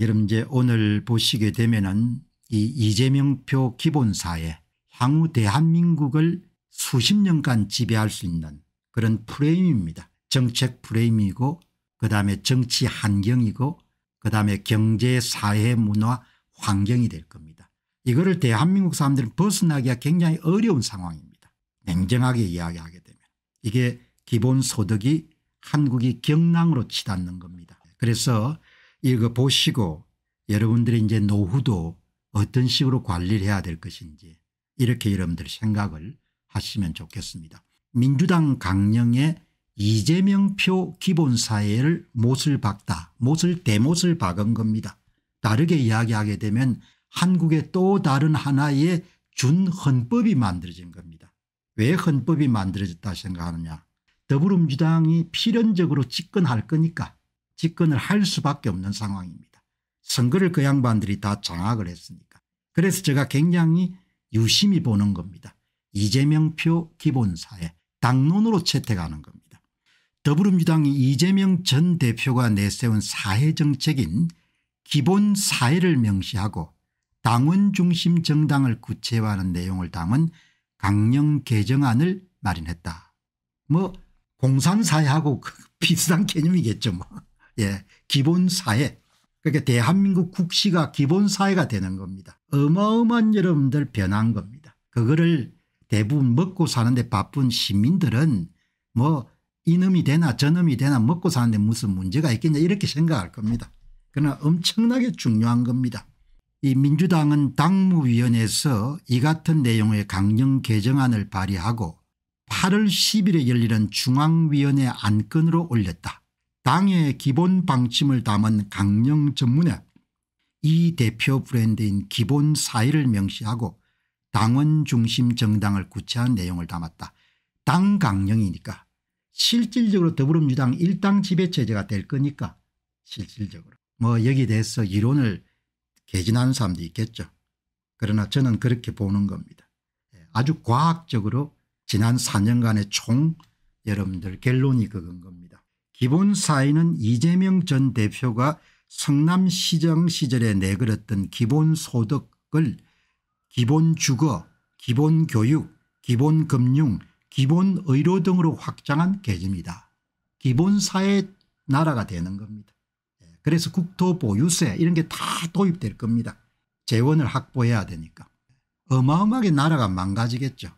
여러분 이제 오늘 보시게 되면은 이 이재명표 기본사에 향후 대한민국을 수십 년간 지배할 수 있는 그런 프레임입니다. 정책 프레임이고 그다음에 정치 환경이고 그다음에 경제 사회 문화 환경이 될 겁니다. 이거를 대한민국 사람들은 벗어나기가 굉장히 어려운 상황입니다. 냉정하게 이야기하게 되면 이게 기본소득이 한국이 경랑으로 치닫는 겁니다. 그래서 읽어보시고 여러분들이 이제 노후도 어떤 식으로 관리를 해야 될 것인지 이렇게 여러분들 생각을 하시면 좋겠습니다. 민주당 강령의 이재명 표 기본사회를 못을 박다 못을 대못을 박은 겁니다. 다르게 이야기하게 되면 한국의 또 다른 하나의 준헌법이 만들어진 겁니다. 왜 헌법이 만들어졌다 생각하느냐 더불어민주당이 필연적으로 집권할 거니까 집권을 할 수밖에 없는 상황입니다. 선거를 그 양반들이 다 장악을 했으니까. 그래서 제가 굉장히 유심히 보는 겁니다. 이재명 표 기본사에 당론으로 채택하는 겁니다. 더불어민주당이 이재명 전 대표가 내세운 사회정책인 기본 사회를 명시하고 당원 중심 정당을 구체화하는 내용을 담은 강령 개정안을 마련했다. 뭐 공산사회하고 비슷한 개념이겠죠. 뭐. 예, 기본사회 그러니까 대한민국 국시가 기본사회가 되는 겁니다. 어마어마한 여러분들 변한 겁니다. 그거를 대부분 먹고 사는데 바쁜 시민들은 뭐 이놈이 되나 저놈이 되나 먹고 사는데 무슨 문제가 있겠냐 이렇게 생각할 겁니다. 그러나 엄청나게 중요한 겁니다. 이 민주당은 당무위원회에서 이 같은 내용의 강령 개정안을 발의하고 8월 10일에 열리는 중앙위원회 안건으로 올렸다. 당의 기본 방침을 담은 강령 전문에 이 대표 브랜드인 기본 사의를 명시하고 당원 중심 정당을 구체한 내용을 담았다. 당 강령이니까 실질적으로 더불어민주당 일당 지배체제가 될 거니까 실질적으로 뭐 여기에 대해서 이론을 개진하는 사람도 있겠죠. 그러나 저는 그렇게 보는 겁니다. 예, 아주 과학적으로 지난 4년간의 총 여러분들 결론이 그건 겁니다. 기본 사인은 이재명 전 대표가 성남시정 시절에 내걸었던 기본소득을 기본주거 기본교육 기본금융 기본의료 등으로 확장한 계집니다 기본사회 나라가 되는 겁니다. 예, 그래서 국토보유세 이런 게 다 도입될 겁니다. 재원을 확보해야 되니까. 어마어마하게 나라가 망가지겠죠.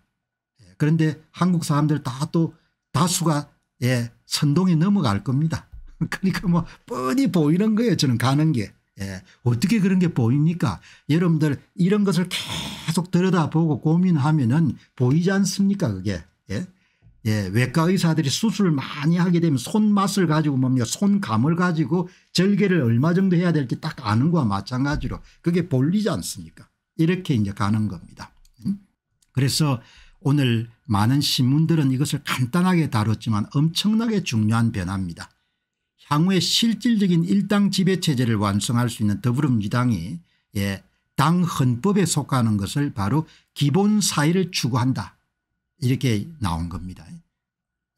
예, 그런데 한국 사람들 다 또 다수가 예, 선동이 넘어갈 겁니다. 그러니까 뭐 뻔히 보이는 거예요. 저는 가는 게. 예, 어떻게 그런 게 보입니까? 여러분들 이런 것을 계속 들여다보고 고민하면은 보이지 않습니까? 그게. 예. 예, 외과 의사들이 수술을 많이 하게 되면 손맛을 가지고 뭡니까 손감을 가지고 절개를 얼마 정도 해야 될지 딱 아는 거와 마찬가지로 그게 볼리지 않습니까 이렇게 이제 가는 겁니다. 음? 그래서 오늘 많은 신문들은 이것을 간단하게 다뤘지만 엄청나게 중요한 변화입니다. 향후에 실질적인 일당 지배체제를 완성할 수 있는 더불어민주당이 예, 당 헌법에 속하는 것을 바로 기본 사회를 추구한다 이렇게 나온 겁니다.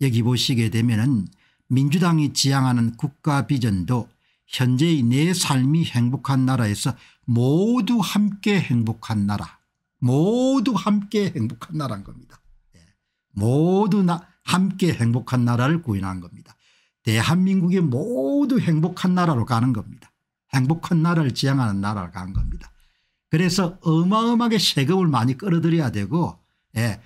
여기 보시게 되면 은 민주당이 지향하는 국가 비전도 현재의 내 삶이 행복한 나라에서 모두 함께 행복한 나라 모두 함께 행복한 나라인 겁니다. 예. 모두 나, 함께 행복한 나라를 구현한 겁니다. 대한민국이 모두 행복한 나라로 가는 겁니다. 행복한 나라를 지향하는 나라로 가는 겁니다. 그래서 어마어마하게 세금을 많이 끌어들여야 되고 예.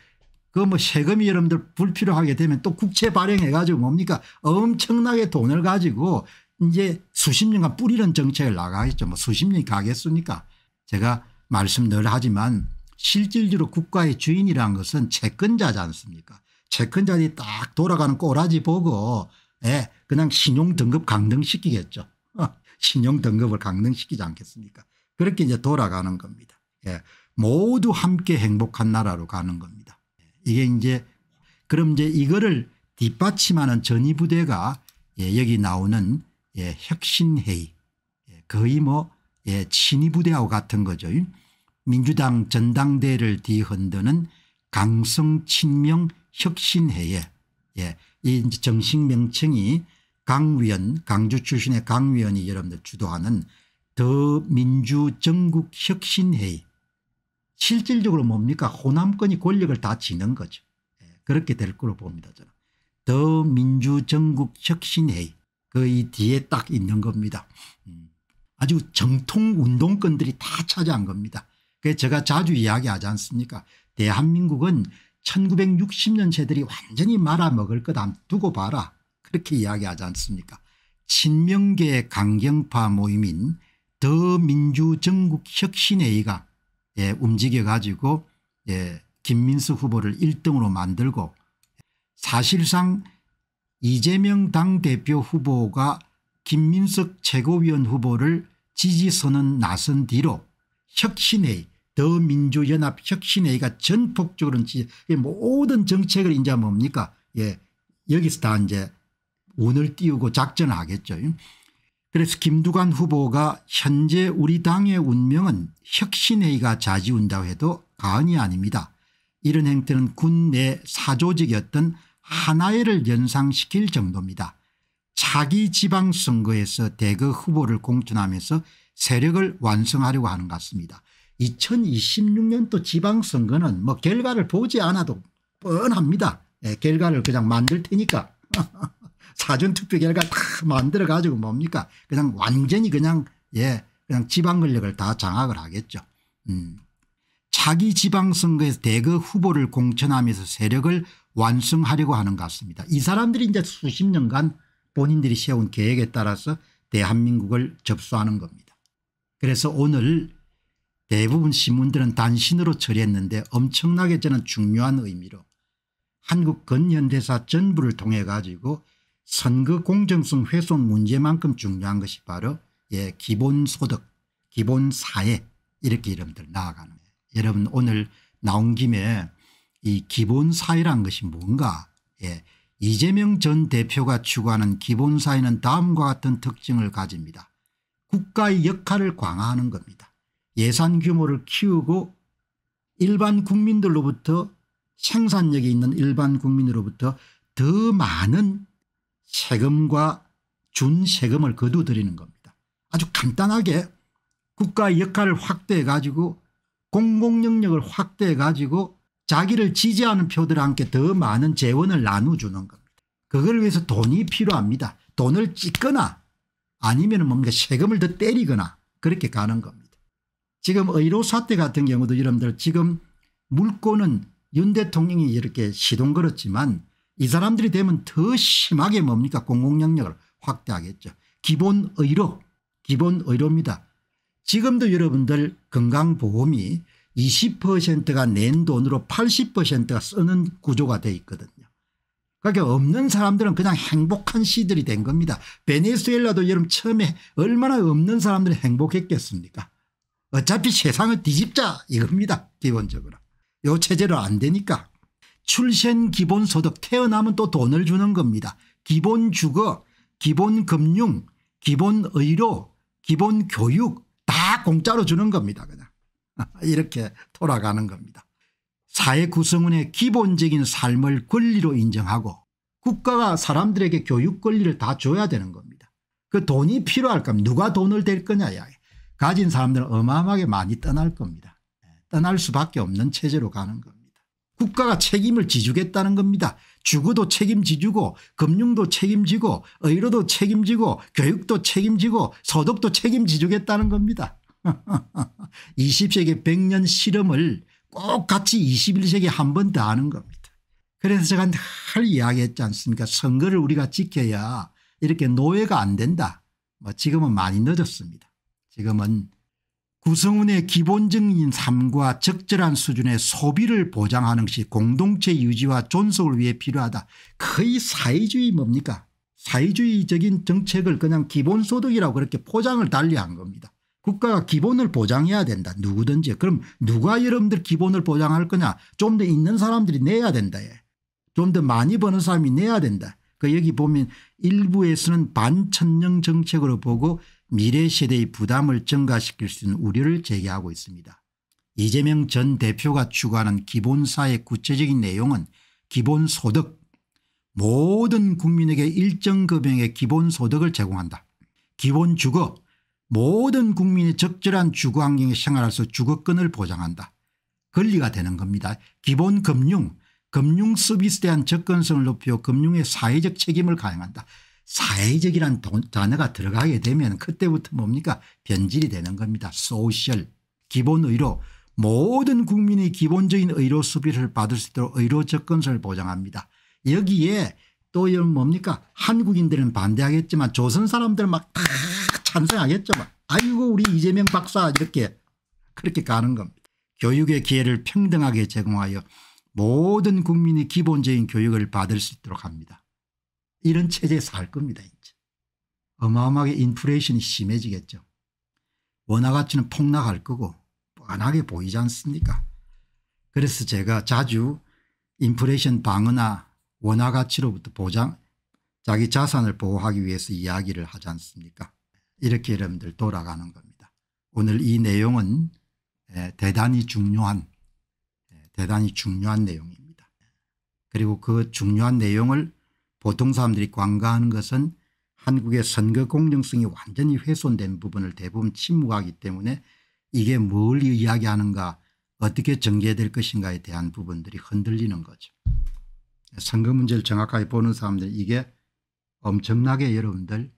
그 뭐 세금이 여러분들 불필요하게 되면 또 국채 발행해 가지고 뭡니까 엄청나게 돈을 가지고 이제 수십 년간 뿌리는 정책을 나가겠죠. 뭐 수십 년이 가겠습니까 제가 말씀 늘 하지만 실질적으로 국가의 주인이라는 것은 채권자지 않습니까 채권자들이 딱 돌아가는 꼬라지 보고 예, 그냥 신용등급 강등시키겠죠. 어, 신용등급을 강등시키지 않겠습니까 그렇게 이제 돌아가는 겁니다. 예, 모두 함께 행복한 나라로 가는 겁니다. 이게 이제 그럼 이제 이거를 뒷받침하는 전위부대가 예, 여기 나오는 예, 혁신회의 예, 거의 뭐 예, 친위부대하고 같은 거죠. 민주당 전당대를 회 뒤흔드는 강성친명 혁신회에 예, 이 정식 명칭이 강위원 강주 출신의 강위원이 여러분들 주도하는 더민주전국혁신회의 실질적으로 뭡니까 호남권이 권력을 다 지는 거죠. 예, 그렇게 될 거로 봅니다. 저는. 더민주전국혁신회의 그이 뒤에 딱 있는 겁니다. 음, 아주 정통 운동권들이 다 찾아온 겁니다. 그래서 제가 자주 이야기하지 않습니까 대한민국은 1960년 세들이 완전히 말아먹을 것 두고 봐라 그렇게 이야기하지 않습니까 친명계 강경파 모임인 더민주정국혁신회의가 예, 움직여가지고 예, 김민수 후보를 1등으로 만들고 사실상 이재명 당대표 후보가 김민석 최고위원 후보를 지지선언 나선 뒤로 혁신회의 더민주연합혁신회의가 전폭적으로 이제 모든 정책을 이제 뭡니까 예 여기서 다 이제 운을 띄우고 작전을 하겠죠. 그래서 김두관 후보가 현재 우리 당의 운명은 혁신회의가 좌지운다고 해도 과언이 아닙니다. 이런 행태는 군내 사조직이었던 하나회를 연상시킬 정도입니다. 차기 지방선거에서 대거 후보를 공천하면서 세력을 완성하려고 하는 것 같습니다. 2026년도 지방선거는 뭐 결과를 보지 않아도 뻔합니다. 예, 결과를 그냥 만들 테니까. 사전투표 결과 다 만들어 가지고 뭡니까 그냥 완전히 그냥 예 그냥 지방권력을 다 장악을 하겠죠. 음. 자기 지방선거에서 대거 후보를 공천하면서 세력을 완성하려고 하는 것 같습니다. 이 사람들이 이제 수십 년간 본인들이 세운 계획에 따라서 대한민국을 접수하는 겁니다. 그래서 오늘 대부분 신문들은 단신으로 처리했는데 엄청나게 저는 중요한 의미로 한국 근현대사 전부를 통해 가지고 선거 공정성 훼손 문제만큼 중요한 것이 바로 예, 기본소득 기본사회 이렇게 이름들 나아가는 거예요. 여러분 오늘 나온 김에 이 기본사회란 것이 뭔가 예, 이재명 전 대표가 추구하는 기본사회는 다음과 같은 특징을 가집니다. 국가의 역할을 강화하는 겁니다. 예산 규모를 키우고 일반 국민들로부터 생산력이 있는 일반 국민으로부터 더 많은 세금과 준세금을 거두드리는 겁니다. 아주 간단하게 국가의 역할을 확대해 가지고 공공영역을 확대해 가지고 자기를 지지하는 표들한테 더 많은 재원을 나눠주는 겁니다. 그걸 위해서 돈이 필요합니다. 돈을 찢거나 아니면 뭔가 세금을 더 때리거나 그렇게 가는 겁니다. 지금 의료 사태 같은 경우도 여러분들 지금 물꼬는 윤 대통령이 이렇게 시동 걸었지만 이 사람들이 되면 더 심하게 뭡니까 공공영역을 확대하겠죠. 기본 의료 기본 의료입니다. 지금도 여러분들 건강보험이 20%가 낸 돈으로 80%가 쓰는 구조가 돼 있거든요. 그러니까 없는 사람들은 그냥 행복한 시들이 된 겁니다. 베네수엘라도 여러분 처음에 얼마나 없는 사람들이 행복했겠습니까 어차피 세상을 뒤집자 이겁니다 기본적으로. 요 체제로 안 되니까. 출신 기본소득 태어나면 또 돈을 주는 겁니다. 기본주거 기본금융 기본의료 기본교육 다 공짜로 주는 겁니다. 그냥 이렇게 돌아가는 겁니다. 사회 구성원의 기본적인 삶을 권리로 인정하고 국가가 사람들에게 교육 권리를 다 줘야 되는 겁니다. 그 돈이 필요할 까 누가 돈을 댈 거냐 야. 가진 사람들은 어마어마하게 많이 떠날 겁니다. 떠날 수밖에 없는 체제로 가는 겁니다. 국가가 책임을 지주겠다는 겁니다. 주거도 책임지주고 금융도 책임지고 의료도 책임지고 교육도 책임지고 소득도 책임지주겠다는 겁니다. 20세기 100년 실험을 꼭 같이 21세기 한 번 더 하는 겁니다. 그래서 제가 늘 이야기했지 않습니까 선거를 우리가 지켜야 이렇게 노예가 안 된다. 뭐 지금은 많이 늦었습니다. 지금은 구성원의 기본적인 삶과 적절한 수준의 소비를 보장하는 것이 공동체 유지와 존속을 위해 필요하다. 거의 사회주의 뭡니까 사회주의적인 정책을 그냥 기본소득이라고 그렇게 포장을 달리한 겁니다. 국가가 기본을 보장해야 된다 누구든지 그럼 누가 여러분들 기본을 보장할 거냐 좀 더 있는 사람들이 내야 된다 좀더 많이 버는 사람이 내야 된다 그 여기 보면 일부에서는 반천령 정책으로 보고 미래 세대의 부담을 증가시킬 수 있는 우려를 제기하고 있습니다. 이재명 전 대표가 추구하는 기본사의 구체적인 내용은 기본소득 모든 국민에게 일정 금액의 기본소득을 제공한다. 기본주거 모든 국민이 적절한 주거환경에 생활할 수 주거권을 보장한다. 권리가 되는 겁니다. 기본금융 금융서비스에 대한 접근성을 높여 금융의 사회적 책임을 가행한다. 사회적이라는 단어가 들어가게 되면 그때부터 뭡니까 변질이 되는 겁니다. 소셜 기본의료 모든 국민이 기본적인 의료 수비를 받을 수 있도록 의료 접근서를 보장합니다. 여기에 또 이런 뭡니까 한국인들은 반대하겠지만 조선 사람들은 막다 찬성하겠죠. 아이고 우리 이재명 박사 이렇게 그렇게 가는 겁니다. 교육의 기회를 평등하게 제공하여 모든 국민이 기본적인 교육을 받을 수 있도록 합니다. 이런 체제에 살 겁니다. 이제. 어마어마하게 인플레이션이 심해지겠죠. 원화 가치는 폭락할 거고 뻔하게 보이지 않습니까 그래서 제가 자주 인플레이션 방어나 원화 가치로부터 보장 자기 자산을 보호하기 위해서 이야기를 하지 않습니까 이렇게 여러분들 돌아가는 겁니다. 오늘 이 내용은 예, 대단히 중요한 예, 대단히 중요한 내용입니다. 그리고 그 중요한 내용을 보통 사람들이 관가하는 것은 한국의 선거 공정성이 완전히 훼손된 부분을 대부분 침묵하기 때문에 이게 뭘 이야기하는가 어떻게 전개될 것인가에 대한 부분들이 흔들리는 거죠. 선거 문제를 정확하게 보는 사람들 이게 엄청나게 여러분들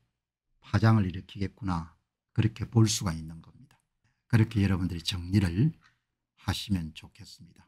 파장을 일으키겠구나 그렇게 볼 수가 있는 겁니다. 그렇게 여러분들이 정리를 하시면 좋겠습니다.